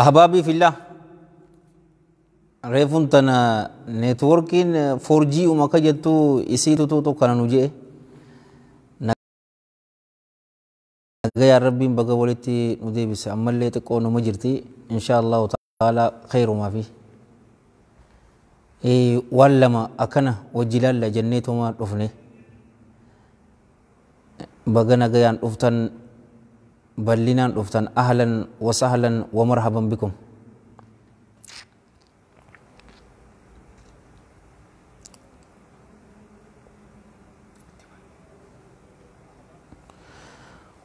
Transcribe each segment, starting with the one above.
أحبابي في الله reefuun tana neetwoorkiin foorjii uumaka jettu isii tutuutu kana nu jee nagayaan rabbiin baga walitti nu deebise ammallee xiqqoo numa jirti insha allahu taala khayrumaa fi waan lama akkana wajji laalla jenneetuma dhufne baga nagayaan dhuftan بلينا نفتن أهلا وسهلا ومرحبا بكم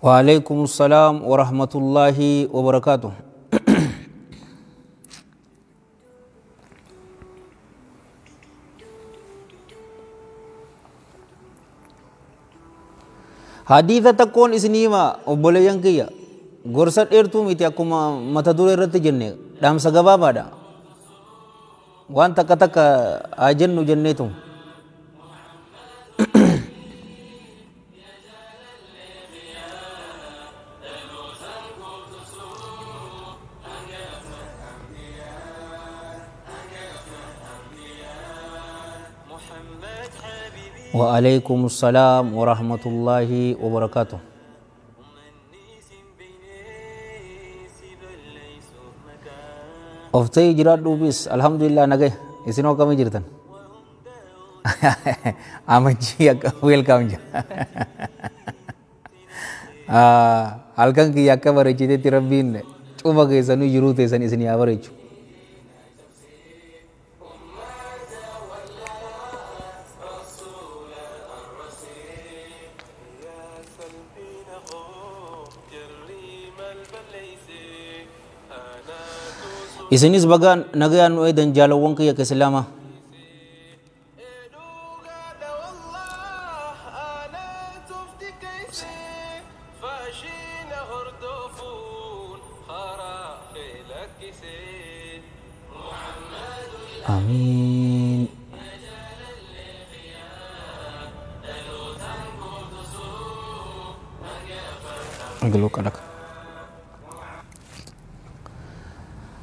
وعليكم السلام ورحمة الله وبركاته hadiisa takkoon isinii obboleeyyan kiyya gorsa dheertuu miti akkuma mata dura irratti jenne dhaamsa gabaabaadha waan takka takka haa jennu jenneetu. وعليكم السلام ورحمة الله وبركاته أفتي جرات دوبيس الحمد لله نجي إسنو كم جرتن أمجي أقبل كم جا آه، ألكن كي أكبر رجيتي تربين توبا كي سنو جروتي سن إسني أبريجو isinis bagan nagayaan u eh dan jaalawwan kiyya ka islaama آمين Geluk anak.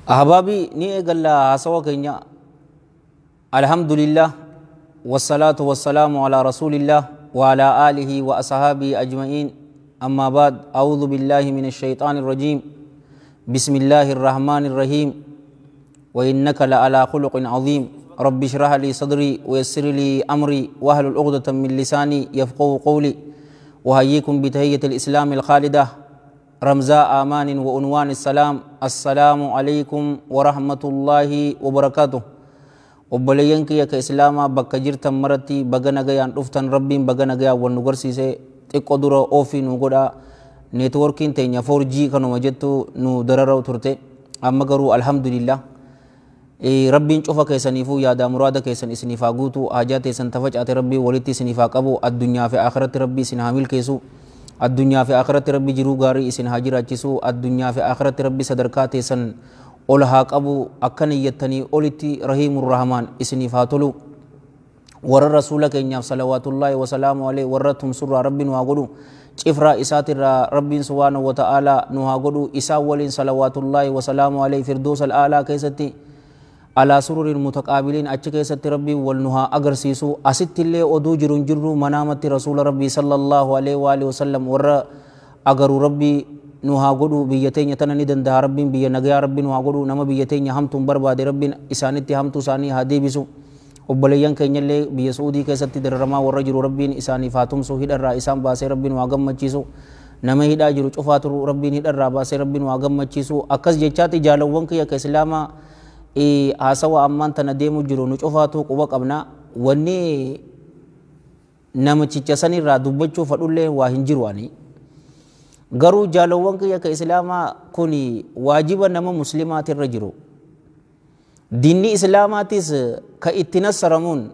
أحبابي ني الله سوا كينيا الحمد لله والصلاة والسلام على رسول الله وعلى آله وأصحابه أجمعين أما بعد أعوذ بالله من الشيطان الرجيم بسم الله الرحمن الرحيم وإنك لعلى خلق عظيم رب اشرح لي صدري ويسر لي أمري واهل الأغدة من لساني يفقه قولي وهيكم بتهية الإسلام الخالدة رمزاء أمان وعنوان السلام السلام عليكم ورحمة الله وبركاته وبلينك يا كإسلاما بكجرت مرتي بغنا غيان رفتن ربي بغنا غيا ونغرسي سي تقدر أوفي نغدا نتوركين تينيا 4G كانوا مجدتو نو دررو ترتي أما قروا الحمد لله rabbiin cufa keessaniifuu yaada muraada keessan isiniifaa guutuu haajaa آجاتي tafacaate rabbii walitti isiniifaa qabu addunyaa fi akhiratti rabbii isin addunyaa fi akhiratti rabbi jiruu gaarii isin haa jiraachisuu addunyaa fi akhiratti rabbi sadarkaa teessan ol haa qabu akkan iyyattanii olitti rahiimur rahmaan isiniif haa tolu warra rasuula keenyaaf salawaatullaahi wasalaamu alee warra tumsurraa rabbi nu haa godhu cifraa isaatirraa rabbiin subhaanahu wa ta'aalaa nu haa godhu isaan waliin salawaatullaahi wasalaamu alee firdoos al'aalaa keessatti على سرور متقابلين أتشكيست ربي والنها أغرسيسو أست اللي أدو جرون جرو منامة رسول ربي صلى الله عليه وآله وسلم ورّ أغر ربي نها غدو بيتين يتنا ندن ده ربي بي نغيا ربي نها غدو نما بيتين يهمتم برباد ربي إسانتي همتو ساني هادي بيسو obboleeyyan keenya illee biyya suudii keessatti dararamaa warra jiru rabbiin isaanii faatumsu hidharraa isaan baasee rabbiin waa gammachiisu nama hidhaa jiru cufaa turu rabbiin hidharraa baasee rabbiin waa gammachiisu akkas jechaatti jaalawwan kiyya ka islaamaa haasawa e, ammaan tana deemu jiru nu cofaatu quba qabna wanni namichicha sanirraa dubbachuu fadhullee waa hin jirwani garuu jaalowwan kiyya ka islaamaa kun waajiba nama muslimaatirra jiru diinni islaamaatis ka itti nassaramuun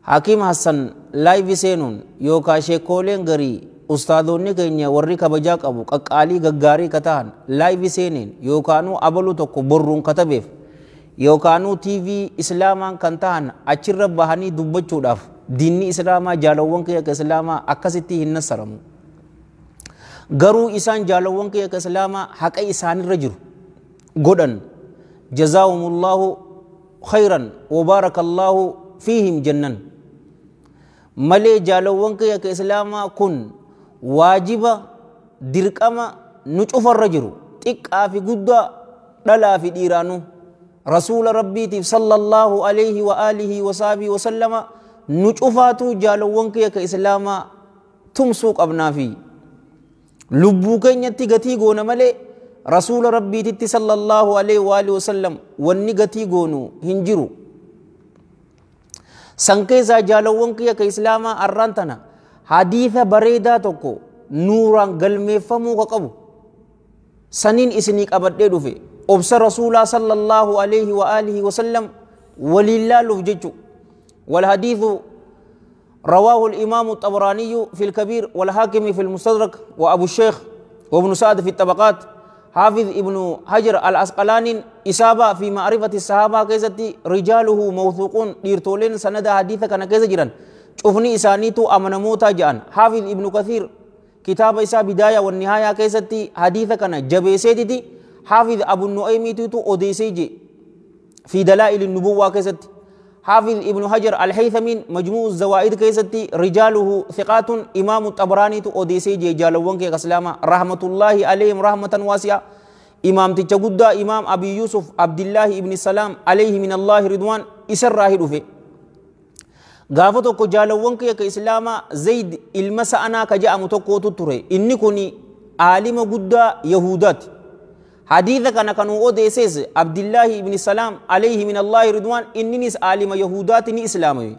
hakiim hassan laayivi seenuun yookaan sheekooleen garii ustaadonni keenya warri kabajaa qabu qaqqaalii gaggaarii ka ta'an laayivi seeneen yookaanuu abaluu tokko borruun katabeef yookaanuu TV islaamaan kan ta'an achirra bahanii dubbachuudhaaf diinni islaamaa jaalawwan kiyya ka islaamaa akkasitti hin nassaramu. Garuu isaan jaalawwan kiyya ka islaamaa haqa isaanirra jiru godhan jazaahumullahu khayran wabaarakallahu fiihim jennan malee jaalawwan kiyya ka islaamaa kun waajiba dirqama nu cufarra jiru xiqqaa fi guddaa dhalaa fi dhiiraanuu رسول ربي صلى الله عليه وآله وصحبه وسلم نجفات جالوان كيك إسلاما تمسوك أبنا في لبوك ينتي غون ملي رسول ربي تتي صلى الله عليه وآله وسلم وني غتي غونو هنجرو سنكيزا جالوان كيك إسلاما أرانتنا حديث بريدا توكو نوران قلمي فمو قبو سنين إسنيك أبدي دوفي أبس رسول صلى الله عليه وآله وسلم ولله waliin والحديث رواه الإمام الطبراني في الكبير والحاكم في المستدرك وأبو الشيخ وابن سعد في الطبقات حافظ ابن حجر الأسقلاني إصابة في معرفة الصحابة كيزة رجاله موثوقون ليرتولين سند حديثة كان كيزة جيران شوفني إسانيتو موتا جان حافظ ابن كثير كتاب إسا بداية والنهاية كيزة حديثة كان سيدتي حافظ أبو النعيم تيتو أوديسيجي في دلائل النبوة كيست حافظ ابن حجر الحيثمين مجموع الزوائد كيست رجاله ثقات إمام الطبراني تو أوديسيجي جالوان كي قسلاما رحمة الله عليهم رحمة واسعة إمام تجاقودا إمام أبي يوسف عبد الله ابن السلام عليه من الله رضوان إسر راهد في غافتو tokko jaalawwan kiyya ka islaama zayd ilma sa'anaa ka je'amu tokkootu ture inni kun aalima حديث كان كانوا أوديسيز عبد الله بن سلام عليه من الله رضوان اني نس عالم يهودات ني إسلامي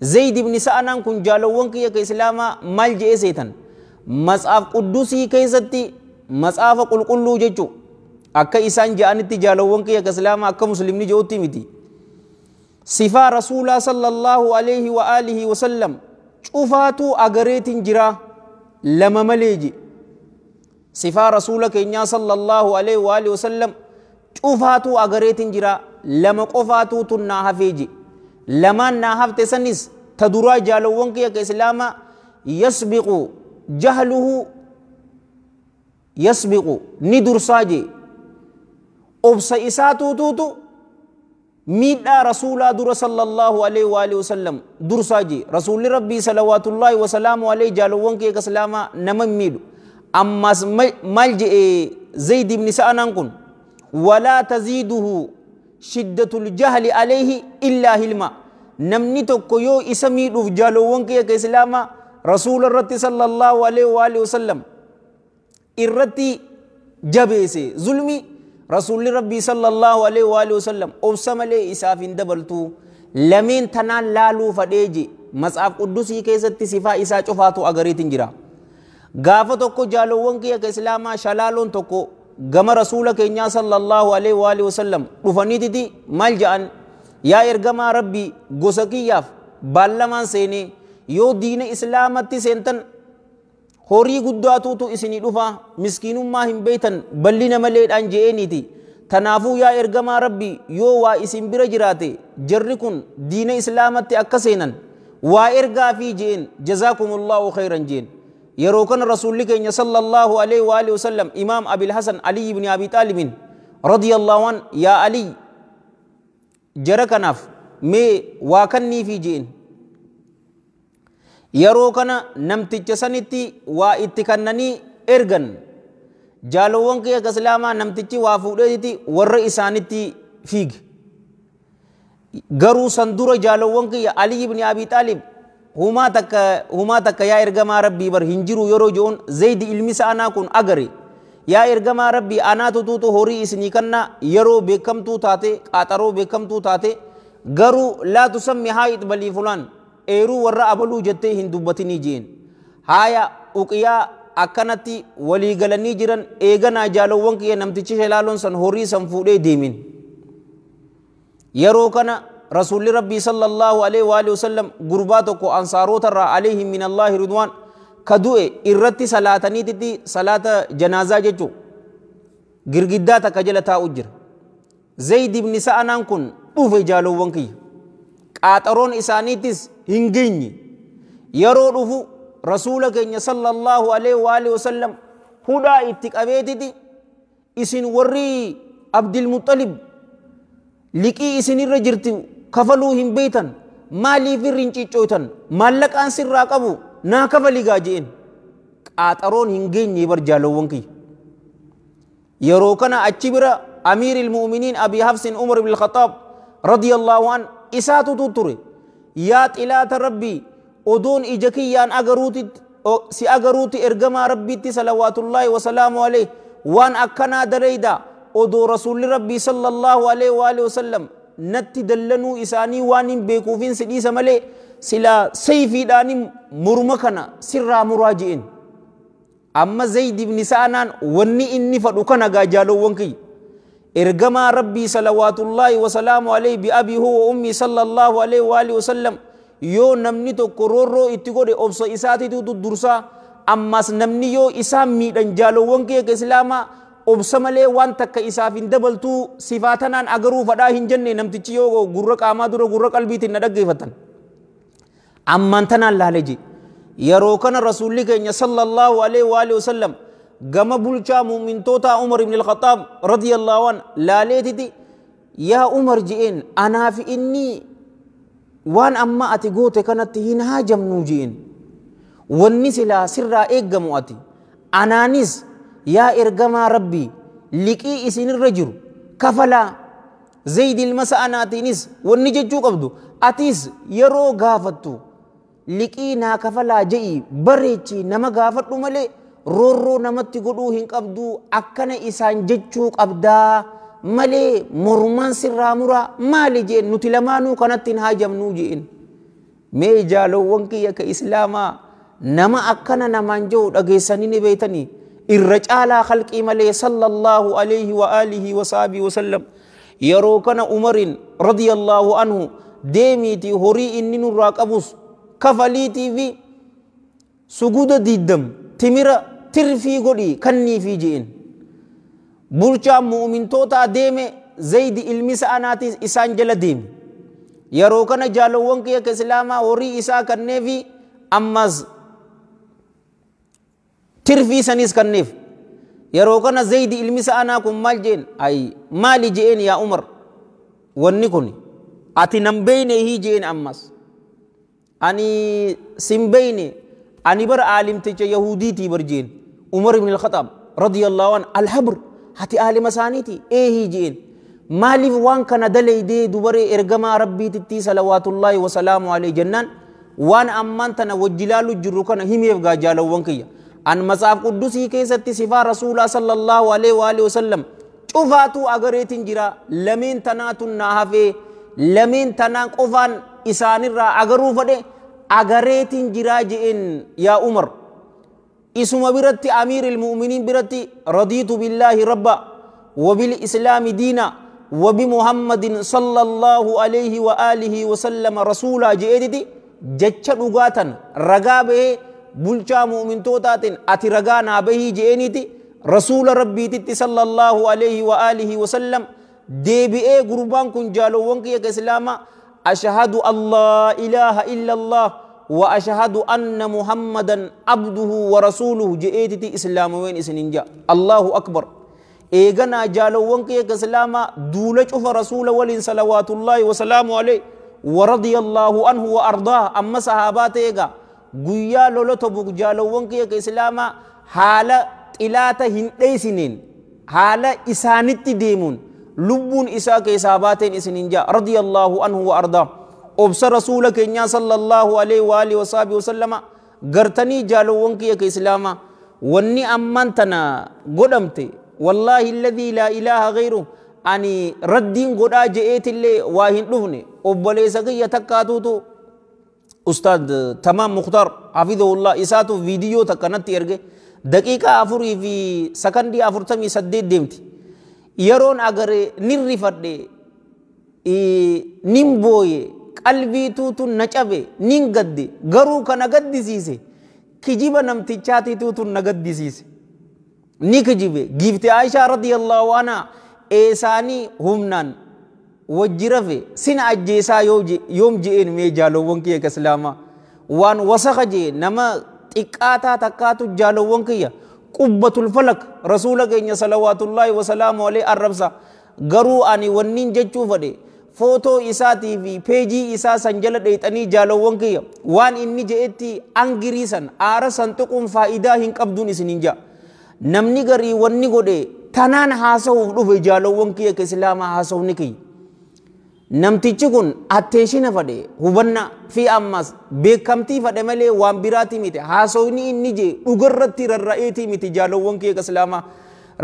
زيد بن سأنا كن جالو جالوان كي اسلاما مال جئسيتن مصحف قدوسي كيستي مصحف قل قلو جيجو أكا إسان جالو جالوان كي كإسلام أكا ني جوتي متي صفا رسول صلى الله عليه وآله وسلم شوفاتو اغريتن جرا لما مليجي sifaa rasuula keenyaa sallallahu alaihi waalihi wasallam cufaatu agareetin jira lama qofaatu tun naa hafeeji lamaan naa hafte sanis ta duraa jaalowwan kiyya ka islaama yasbiqu jahluhu yasbiqu ni dursaaje obsa isaa tuutuutu miidhaa rasuulaa dura sallallahu alaihi waalihi wasallam dursaaje rasuulli rabbii salawaatullaahi wasalaamu alaihi jaalowwan kiyya ka islaamaa nama miidhu ammas mal je'e zayd ibni sa'anaan kun walaa taziiduhu shiddatul jahli alayhi illaa hilma namni tokko yoo isa miidhuuf jaalowwan kiyya ka islaama rasuula irratti sallallahu alaihi waalihi wasallam irratti jabeese zulmi rasuulli rabbii sallallahu alaihi waalihi wasallam obsa malee isaaf hin dabaltu lameen tanaan laaluu fadhee je matsaaf qudusii keessatti sifaa isaa cofaatu agariitin jira gaafa tokko jaalowwan kiya ka islaamaa shalaaloon tokko gama rasuula keenyaa sallallahu alaihi waalihi wasallam dhufaniititi maal ja'an yaa ergama rabbi gosa kiyyaaf baallamaan sene yoo diina islaamatti seentan horii guddaatuutu isinii dhufa miskiinummaa hin beeytan ballina maleedhaan je'eeniiti tanaafuu yaa ergamaa rabbi yoo waa isin bira jiraate jarri kun diina islaamatti akka seenan waa ergaa fi je'en jazaakumullaahu khayran je'en yeroo kana rasuulli keenya sallallahu alaihi wa alihi wasallam imaam abil hasan ali ibn abi taalibin radiyallahu an ya ali jara me mee waa kanniifi je'in yeroo kana namticha sanitti waa itti kannanii ergan jaalowwan kiyya kaslaamaa namtichi waa fuudheeti warra isaanitti fiige garuu san dura jaalowwan kiyya ali ibn abi taalib هما تك هما تك يا إرجما ربي بر هنجرو يرو جون زيد علمي سأنا كون أجري يا إرجما ربي أنا تو تو هوري إسني كنا يرو بكم تو تاتي قاترو بكم تو تاتي غرو لا تسمي هايت بلي فلان إيرو ورا أبلو جتة هندوبتني جين هايا أوكيا أكنتي ولي غلني جيران إيغنا جالو وانكي نمتيشي هلالون سن هوري سن فودي ديمين يرو كنا رسول ربي صلى الله عليه وآله وسلم قرباتك أنصاروت عليهم من الله رضوان كدوئ إرتي صلاتني تدي صلاة جنازة ججو girgiddaa takka jala taa'u jira zayd ibni sa'anaan kun dhufe jaalowwan kiyya qaaxaroon isaaniittis hin geenye yeroo dhufu rasuula keenya sallallahu alaihi waalihi wasallam hudhaa itti qabeetiti isin warri abdilmuxalib liqii isinirra jirti kafaluu hin beeytan maaliif irri hin ciccootan maallaqaan sirraa qabu naa kafaligaa je'en qaaxaroon hin geenye barjaalowwan kiyya yeroo kana achi bira amiir ilmuuminiin abii hafsin umar ibn alkhataab radiyallaahu an isaatu tutture yaa xilaata rabbii odoon ija kiyyaan agaruutit si agaruuti ergamaa rabbiitti salawaatullaahi wasalaamu alayh waan akkanaa dareyda odoo rasuulli rabbii sallallahu alayhi wa alihi wasallam natti dallanuu isaanii waan hin beekuufin si dhiisa malee silaa sayfiidhaan murma kana sirraa muraa je'in. Amma Zayd ibn Sa'anaan wanni inni fadhu kana gaa jaalowwan kiyya. Ergamaa Rabbii salawaatullaahi wasalaamu alayhi bi'abii huwa ummii sallallahu alayhi wa alihi wasallam yoo namni tokko roorroo itti godhe obsa isaatiitu dursaa ammas namni yoo isaan miidhan jaalowwan kiyya islaamaa obsa malee waan takka isaaf hin dabaltuu sifaatanaan agaruu fadhaa hin jenne namtichi yoo gurra qaamaa duro gurra qalbiitiin na dhaggeeffatan. Ammaan tanaan laale je yeroo kana ke nya sallallahu alaihi wa alihi wasallam gama bulcha bulchaa muumintootaa Umar ibn al khattab radiyallahu an di ya Umar je'een ana fi inni wan amma ati goote kanatti hin haajamnu je'een wanni silaa sirraa eeggamu ati ananis yaa ergamaa rabbi liqii isinirra jiru kafalaa zaydil masa'anaatiinis wanni jechuu qabdu atiis yeroo gaafattu liqii naa kafalaa je'i bareechi nama gaafadhu malee roorroo namatti godhuu hin qabdu akkana isaan jechuu qabdaa malee mormaan sirraa muraa maali jeen nuti lamaanuu kanatti hin jeen mee jaalowwan kiyya ka islaamaa nama akkana namaan jiru dhageessanii ni irra caalaa halqii malee sallallahu alaihi wa alihi wa sahbihi wasallam yeroo kana umarin radiyallahu anhu deemiitii horii inni nurraa qabus kafaliitii fi suguda diddam timira tirfii godhi kanniifii je'in bulchaan mu'umintoota deeme zaydi ilmisa anaati isaan jala deemi yeroo kana jaalowwan kiyya ka islaamaa horii isaa kanneefi ammas tirfii saniis kanneef yeroo kana zaydi ilmisa anaa kun maal jeen ay maali jeen yaa umar wanni kun ati nan beyne hii jeen ammas ani sin beyne ani bar aalimticha yahudiitii bar jeen umar ibn alkhataab radiyallahu an alhabr ati aalima saaniiti ee hii jeen maaliif waan kana dalaydee dubaree ergamaa rabbiitittii salawaatullaahi wasalaamu alee jennaan waan ammaan tana wajjilaalu jirru kana himeef gaa jaalawwan kiyya أن مصاف قدسي كيست سفا رسول صلى الله عليه وآله وسلم شفاتو أغريت جرا لمن تناتو النهافي لمن تنان قفان إسان را أغرو فده أغريت جرا جئن يا عمر اسم برت أمير المؤمنين برت رضيت بالله ربا وبالإسلام دينا وبمحمد صلى الله عليه وآله وسلم رسولا جئدتي جتشا نغاتا رغابه bulchaa mu'mintootaatiin ati ragaa naa bahii je'eeniiti rasuula rabbiititti sallallahu alayhi wa alihi wasallam deebi'ee gurbaan kun jaalowwan kiyya ka islaamaa ashhadu allah ilaaha illa allah wa ashahadu anna muhammadan abduhu wa rasuuluhu je'eetiti islaamaween isinin jaa allahu akbar eeganaa jaalowwan kiyya ka islaamaa duula cufa rasuula waliin salawaatullaahi wasalaamu alayh ورضي الله عنه وأرضاه أما صحابات إيجا guyyaa lolotobuuk jaalowwan kiyya ka islaamaa haala xilaata hin dheesineen haala isaanitti deemuun lubbuun isaa keessaa baateen isinin jaa radiyallahu anhu wa ardaa obsa rasuula keenyaa sallallahu alaihi wa alihi wasaabi wasallama gartanii jaalowwan kiyya ka islaamaa wanni amman tana godhamte wallaahi alladhii laa ilaaha ghayru ani raddiin godhaa je'eetillee waa hin dhufne obboleessa kiyya takkaatuutu استاذ تمام مختار حفظه الله إساته فيديو تكنت يرجع دقيقة أفوري في سكندي أفور تمي سدد ديمتي يرون أجر نيري فردي نيمبوي قلبي توتو نجابي نينغدي غرو كنغدي سيسي كجيبا نمتيشاتي توتو نغدي سيسي نيكجيبي جيبتي عائشة رضي الله عنها إيساني همنان وجرفي سين أجيسا يوم جئين مي جالوون كي كسلاما وان وسخ جي نما تكاتا تكاتو جالوون كي قبة الفلك رسولك إن صلوات الله وسلامه عليه الربسة garuu ani wannin jechuu fadhe footoo isaatii fi peejii isaa san jala dheexanii jaalawwan kiyya waan inni je'etti angirii san aara san tuquun faayidaa hin qabduun isinin jaa namni garii wanni godhe tanaan haasa'uuf dhufe jaalawwan kiyya ka islaamaa haasa'uun kiyya namtichi kun atteeshina fadhe hubannaa fi ammas beekamtii fadhe malee waan biraati miti haasofni inni je dhugarratti rarra'eeti miti jaalowwan kee islaamaa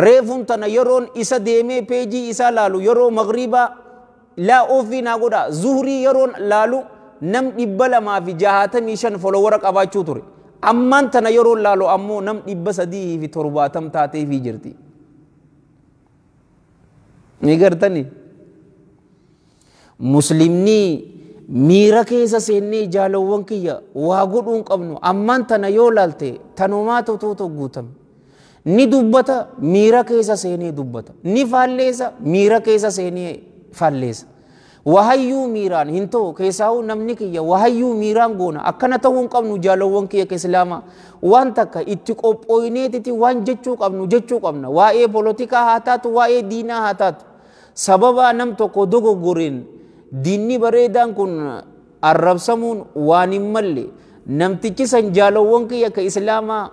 reefuun tana yeroon isa deemee peejii isaa laalu yeroo magriibaa laa ofii naa godha zuhurii yeroon laalu nam dhibba lamaa fi jaahatamii shan folowara qabaachuu ture ammaan tana yeroon laalu ammoo nam dhibba sadii fi torbaatam taatee fi jirti. Ni gartanii? muslimnii miira keessa seennee jaalawwan kiyya waa godhuu hin qabnu ammaan tana yoo laalte tanumaatu utuu guutame ni dubbata miira keessa seenee dubbata ni faalleessa miira keessa seenee faalleessa wahayyuu miiraan hin ta'u keessaa'uu namni kiyya wahayyuu miiraan goona akkana ta'uu hin qabnu jaalawwan kiyya keeslaamaa waan takka itti qophooyineetiti waan jechuu qabnu jechuu qabna waa'ee poolotikaa haa taatu waa'ee diinaa haa taatu sababa nam tokko dogogoreen. diinni bareedaan kun arrabsamuun waan hin malle namtichi san jaalawwan kiyya akka islaamaa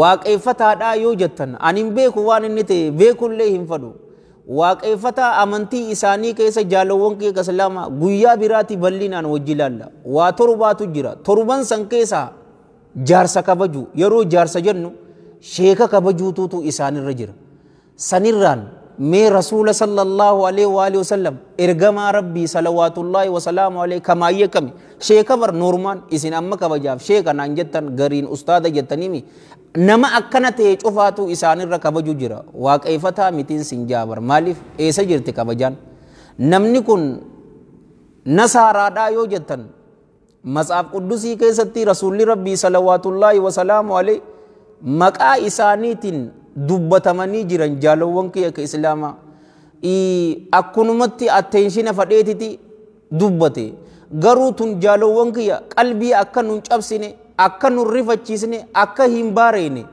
waaqeeffataadhaa yoo jettan ani hin beeku waan inni ta'e beekullee hin fadhu waaqeeffataa amantii isaanii keessa jaalawwan kiyya akka islaamaa guyyaa biraati bal'inaan wajji ilaalla waa torbaatu jira torban san keessa jaarsa kabaju yeroo jaarsa jennu sheeka kabajuututu isaanirra jira sanirraan مي رسول صلى الله عليه وآله وسلم إرغم ربي صلوات الله وسلام عليه كما يكم شيخ كبر نورمان إسين أما كبجاف شيخ كان أنجتن غرين أستاذ جتنيمي نما أكنا تيج أفاتو إسان الركبجو جرا واقعفتا متين سنجابر مالف إيسا جرت كبجان نمني كن نصارى دا يو جتن مصعب قدسي كيستي رسول ربي صلوات الله وسلام عليه مقا إسانيتين dubbatamanii jiran jaalawwan kiyya akka islaamaa akkunumatti atteenshina fadheetiti dubbate garuu tun jaalawwan kiyya qalbii akka nun cabsine akka nun rifachiisne akka hin baareene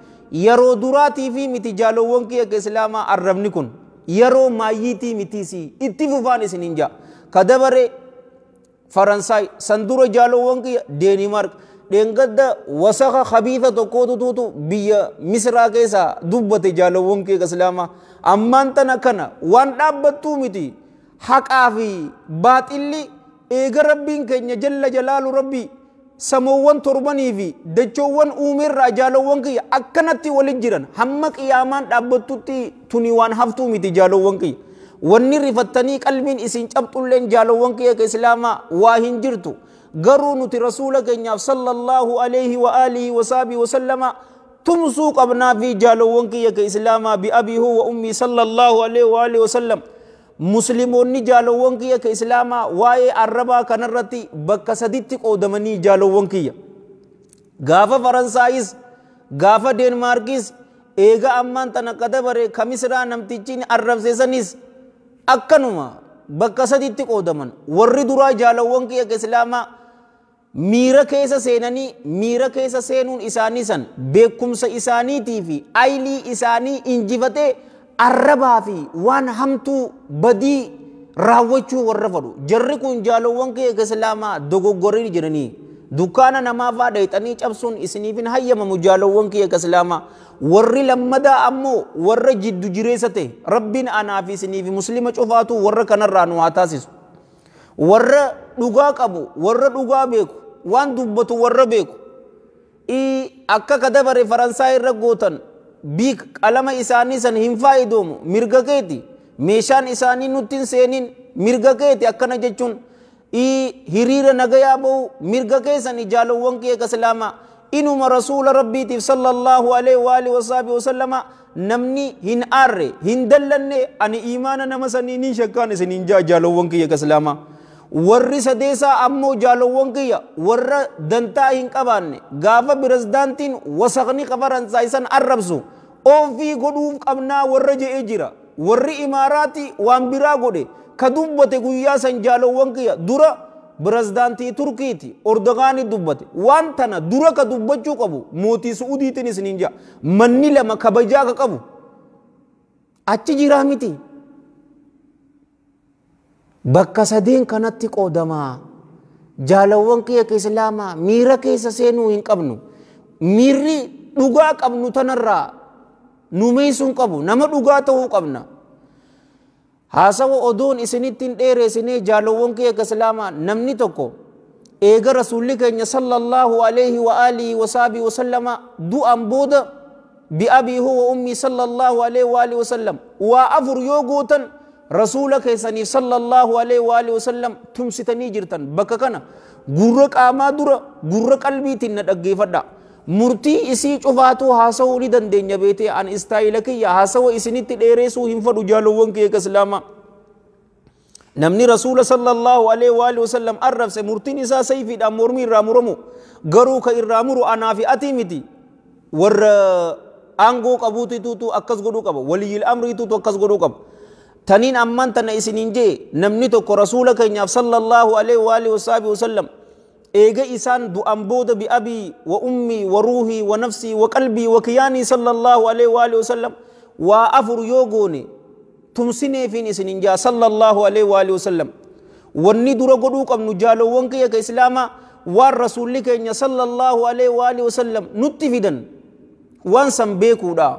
yeroo duraatii fi miti jaalawwan kiyya akka islaamaa arrabni kun yeroo maayyiitii mitiis itti fufaan isin hin jaa kadabare faransaay sandura jaalawwan kiyya deenimaark dheengadda wasaka khabiisa tokkootu tuutu biyya misraa keessaa dubbate jaalawwan kee islaamaa ammaan tana kana waan dhaabbattuu miti haqaa fi baaxilli eega rabbiin keenya jalla jalaalu rabbi samoowwan torbanii fi dachoowwan uumeerraa jaalawwan kiyya akkanatti walit jiran hamma qiyaamaan dhaabbattutti tuni waan haftuu miti jaalawwan kiyya wanni rifattanii qalbiin isin cabxulleen jaalawwan kiyya ka islaamaa waa hin jirtu garuu nuti rasuula keenyaaf sallallahu alaihi wa alihi wa saabii wasallama tumsuu qabnaa fi jaalowwan kiyya ka islaamaa bi abihu wa ummii sallallahu alaihi wa alihi wa sallam musliimoonni jaalowwan kiyya ka islaamaa waa'ee arrabaa kanarratti bakka saditti qoodamanii jaalowwan kiyya gaafa faransaayis gaafa deenmaarkis eega ammaan tan akka dabare kamisiraa namtichiin arrabseessanis akkanuma bakka saditti qoodaman warri duraa jaalawwan kiyya ka islaamaa miira keessa seenanii miira keessa seenuun isaanii san beekumsa isaaniitii fi aylii isaanii injifatee arrabaa fi waan hamtuu badii raawwachuu warra fadhu jarri kun jaalowwan kee islaamaa dogoggoriin jiranii dukkaana namaa faa dhayxanii cabsuun isiniif hin hayyamamu jaalowwan kee islaamaa warri lammadaa ammoo warra jiddu jireessa ta'e rabbiin anaa fi isiniif muslima cufaatu warra kanarraa nu haa taasisu warra dhugaa qabu warra dhugaa beeku waan dubbatu warra beeku akka kadabare faransaa irra gootan biik qalama isaanii san hin faayidoomu mirga keeti meeshaan isaanii nutti hin seenin mirga keeti akkana jechuun hiriira nagayaa ba'u mirga keessan ijaalowwan kee kaslaamaa inuma rasuula rabbiitiif sallallahu alaihi wa alihi wasaabi wasallama namni hin aarre hin dallanne ani imaana nama saniin hin shakkaan isiniin jaa ijaalowwan kiyya kaslaamaa warri sadeesaa ammoo jaalowwan kiyya warra dantaa hin qabaanne gaafa pirezidaantiin wasaqni qafaransaa isan arrabsu oofii godhuuf qabnaa warra je'ee jira warri imaaraati waan biraa godhe ka dubbate guyyaa san jaalowwan kiyya dura pirezidaantii turkiiti ordogaani dubbate waan tana dura ka dubbachuu qabu mootii su'udiitiin isiniin jira manni lama kabajaa ka qabu achi jiraa miti bakka sadiin kanatti qoodamaa jaalawwan kiyya keessa laamaa miira keessa seenuu hin qabnu miirri dhugaa qabnu tanarraa numeessuu qabu nama dhugaa ta'uu qabna. Haasawa oduun isinittiin dheeressinee jaalawwan kiyya keessa laamaa namni tokko eega rasuulli keenya sallallahu alaihi wa alihi wa saabii wa sallama du'an booda bi'abii huwa ummii sallallahu alaihi wa alihi wa sallam waa afur yoo gootan. rasuula keessanii sallallahu alaihi wa alihi wasallam tumsitanii jirtan bakka kana gurra qaamaa dura gurra qalbiitiin na dhaggeeffadha murtii isii cufaatu haasawuu ni dandeenya beetee an istaayila kiyya haasawa isinitti dheereessuu hin fadhu jaalowwan kiyya islaamaa namni rasuula sallallahu alaihi wa alihi wasallam arrabse murtiin isaa sayfiidhaan mormii irraa muramu garuu ka irraa muru anaa fi atii miti warra aangoo qabuutiitutu akkas godhuu qaba waliyyil amriitutu akkas godhuu qaba تنين أمان تنا إسنين جي نمني تو كرسولة كنيا صلى الله عليه وآله وصحبه وسلم إيجا إسان دو أمبود بأبي وأمي وروحي ونفسي وقلبي وكياني صلى الله عليه وآله وسلم وأفر يوغوني تمسيني فين إسنين جا صلى الله عليه وآله وسلم wanni دورا قدوك أم نجالو kiyya يكا إسلاما والرسول لك إن sallallahu الله عليه وآله وسلم نتفيدا waan بيكو دا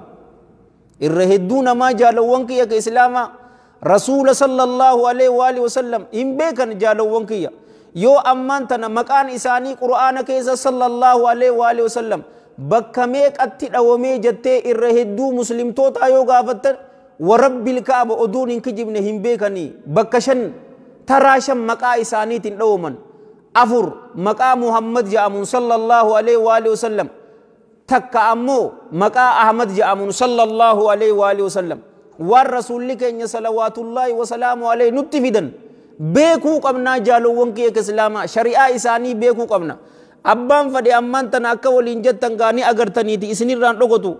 irra ما جالو jaalowwan يكا إسلاما رسول صلى الله عليه وآله وسلم إن بيكن جالو ونكيا يو أمان تنا مكان إساني قرآن كيسا صلى الله عليه وآله وسلم بكميك أتي أومي جتة إرهدو مسلم توتا يو غافتن ورب الكعب أدون إنك جبنه هم بيكني بكشن تراشم مكا إساني تن أومن أفر مكا محمد جامون صلى الله عليه وآله وسلم تكا أمو مكا أحمد جامون صلى الله عليه وآله وسلم waan rasuulli keenya salawaatullaahi wasalaamu alee nutti fidan beekuu qabnaa jaalowwan kiyya islaamaa shari'aa isaanii beekuu qabna abbaan fadhe ammaan tana akka waliin jettan gaanii agartaniiti isinirraan dhogotu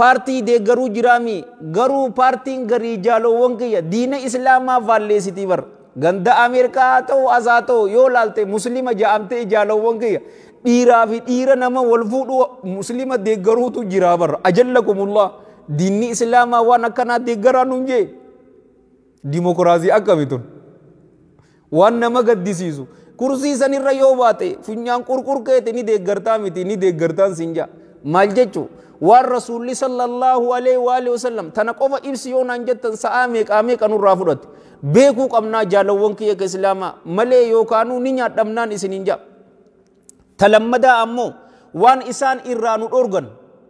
paartii deeggaruu jiraami garuu paartiin garii jaalowwan kiyya diina islaamaa faalleessitii bar ganda ameerikaa haa ta'u as haa ta'u yoo laalte muslima ja'amtee jaalowwan kiyya dhiiraa fi dhiira nama wal fuudhu muslima deeggaruutu jiraa bar ajallakumullah. dini islaamaa waan akkanaatti digaranunje nuun jee dimokiraasii akkami tun waan nama gaddisiisu kursii sanirra yoo baate funyaan qurqur keete ni deeggartaa miti ni de siin sinja maljechu jechuu waan sallallahu alaihi wa alihi wasallam tana qofa ibsi yoo naan jettan sa'aa meeqaa meeqa nurraa fudhatte ke qabnaa jaalawwan kiyya ka islaamaa malee yookaanuu ni nyaadhamnaan isin hin jaa talammadaa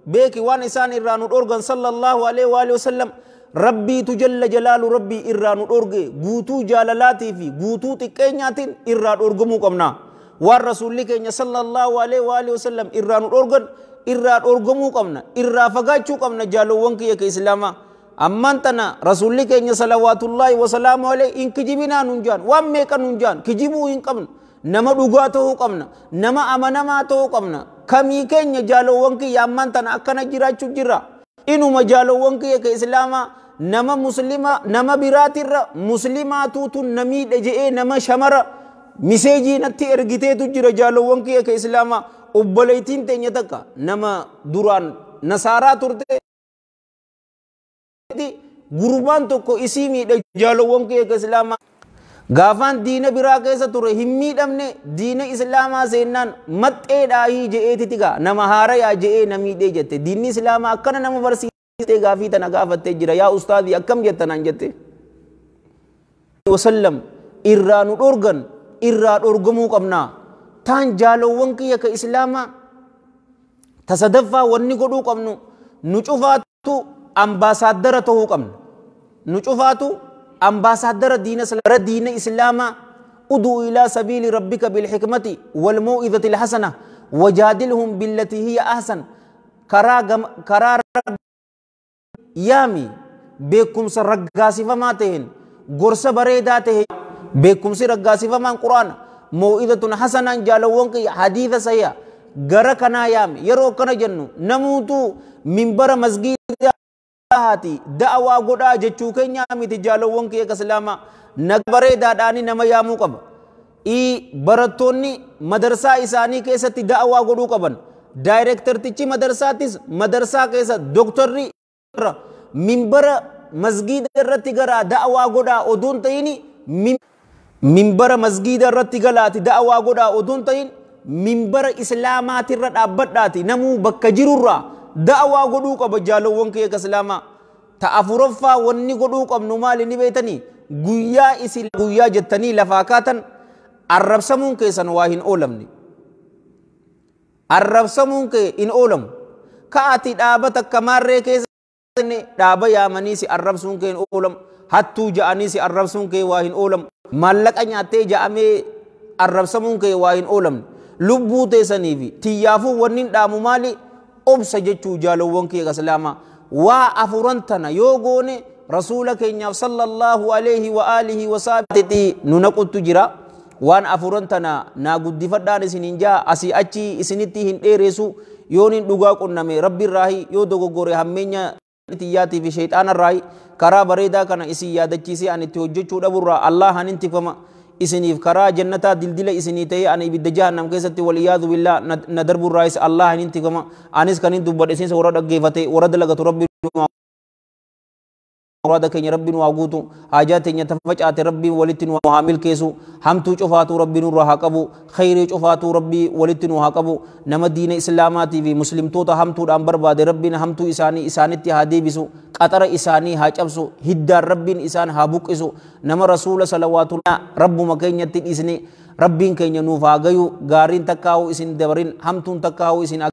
بيكي وان إسان إرانو الأورغان صلى الله عليه وآله وسلم ربي تجل جلال ربي إرانو الأرغي بوتو جالالاتي في بوتو تكينيات إرانو أورغمو قمنا والرسول لكي صلى الله عليه وآله وسلم إرانو الأرغن إرانو أورغمو قمنا إرانو فقاتشو قمنا جالو وانكي يكي إسلاما أمان تنا رسول لكي صلوات الله وسلامه عليه إن كجبنا ننجان واميكا ننجان كجبو إن قمنا نما دوغاتو قمنا نما أمنما تو قمنا kamii keenya jaalowwan kiyya ammaan akan akkana jiraachuuf jirra inuma jaalowwan kiyya ka islaamaa nama muslima nama biraatirra muslimaatuutu namiidha je'ee nama shamara miseejii natti ergiteetu jira jaalowwan kiyya ka islaamaa obboleeytiin teenya nyataka nama duran Nasara turte gurbaan tokko isii miidha jaalowwan kiyya ka Islama gaafaan diina biraa keessa ture hin miidhamne diina islaamaa seennaan maxxeedhaahii je'eetiti gaa nama haarayaa je'ee namiidhee jette diinni islaamaa akkana nama barsiistee gaafii tana gaafattee jira yaa ustaadii akkam jettanaan jette wasallam irraa nu dhorgan irraa dhorgamuu qabnaa taan jaalowwan kiyya ka islaamaa tasadaffaa wanni godhuu qabnu nu cufaatu ambaasaaddara ta'uu qabna nu cufaatu أمباسادر الدين الدين الإسلام ادعو إلى سبيل ربك بالحكمة والموئذة الحسنة وجادلهم بالتي هي أحسن كرا كرا يامي بكم سرقاسي فما تهن غرس بريداته بكم سرقاسي فما قرآن موئذة حسنة جالوانك حديث سيئة غرا كنا يامي يرو كنا جنو نموتو منبر مسجد haati da'awaa godhaa jechuu keenyaa miti jaalawwan kiyya kaslaamaa naga bareedaadhaani nama yaamuu qaba i barattoonni madarsaa isaanii keessatti da'awaa godhuu qaban daayirektartichi madarsaattis madarsaa keessa doktorri irra mimbara masgiida irratti garaa da'awaa godhaa oduun ta'ini mimbara masgiida irratti galaati da'awaa godhaa oduun ta'in mimbara islaamaatirra dhaabbadhaati namuu bakka jirurraa da'awaa godhuu qaba jaalowwan kiyya islaamaa ta'a furaffaa wanni godhuu qabnu maali ni beetanii guyyaa isin guyyaa jettanii lafaa kaatan arrabsamuun keessan waa hin oolamne arrabsamuun kee hin oolamu ka'ati dhaabata akka maarree keessa dhaaba yaamanii si arrabsuun kee hin oolamu hattuu ja'anii si arrabsuun kee waa hin oolamu maallaqa nyaattee ja'amee arrabsamuun kee waa hin oolamne lubbuu teessanii fi tiyyaafuun wanni dhaamu maali obsa jechuu jaalowwan kiyya islaamaa waa afuran tana yoo goone rasuula keenyaaf sallallahu alayhi wa alihi wa saabitii nu naqutu jira waan afuran tana naa guddifadhaan isiniin jaa asii achi isinitti hin dheereessu yoonin dhugaa qunname rabbi irraahi yoo dogoggore hammeenya tiyyaati fi shayxaana irraahi karaa bareedaa kana isin yaadachiisee an itti hojjechuu dhaburraa allah han intifama isiniif karaa jannataa dildila isinii ta'ee ani ibidda jahannam keessatti waliyaadu billaa na darbu irraa isa allah hin intigama anis kan hin dubbadhe siinsa warra dhaggeeffate warra dalagatu rabbi مراد يا ربي واغوتو حاجات يا تفجات ربي ولتن وحامل كيسو هم همتو شفاتو ربي نور هاكبو خير شفاتو ربي ولتن وها وهاكبو نما دين اسلاماتي في مسلم هم همتو دام برباد ربي همتو اساني اساني هادي بيسو قطر اساني هاچبسو هدا ربي اسان هابوك اسو نما رسول صلوات الله رب يتن اسني ربي كينيا نوفا غيو غارين تكاو اسن دبرين همتون تكاو اسن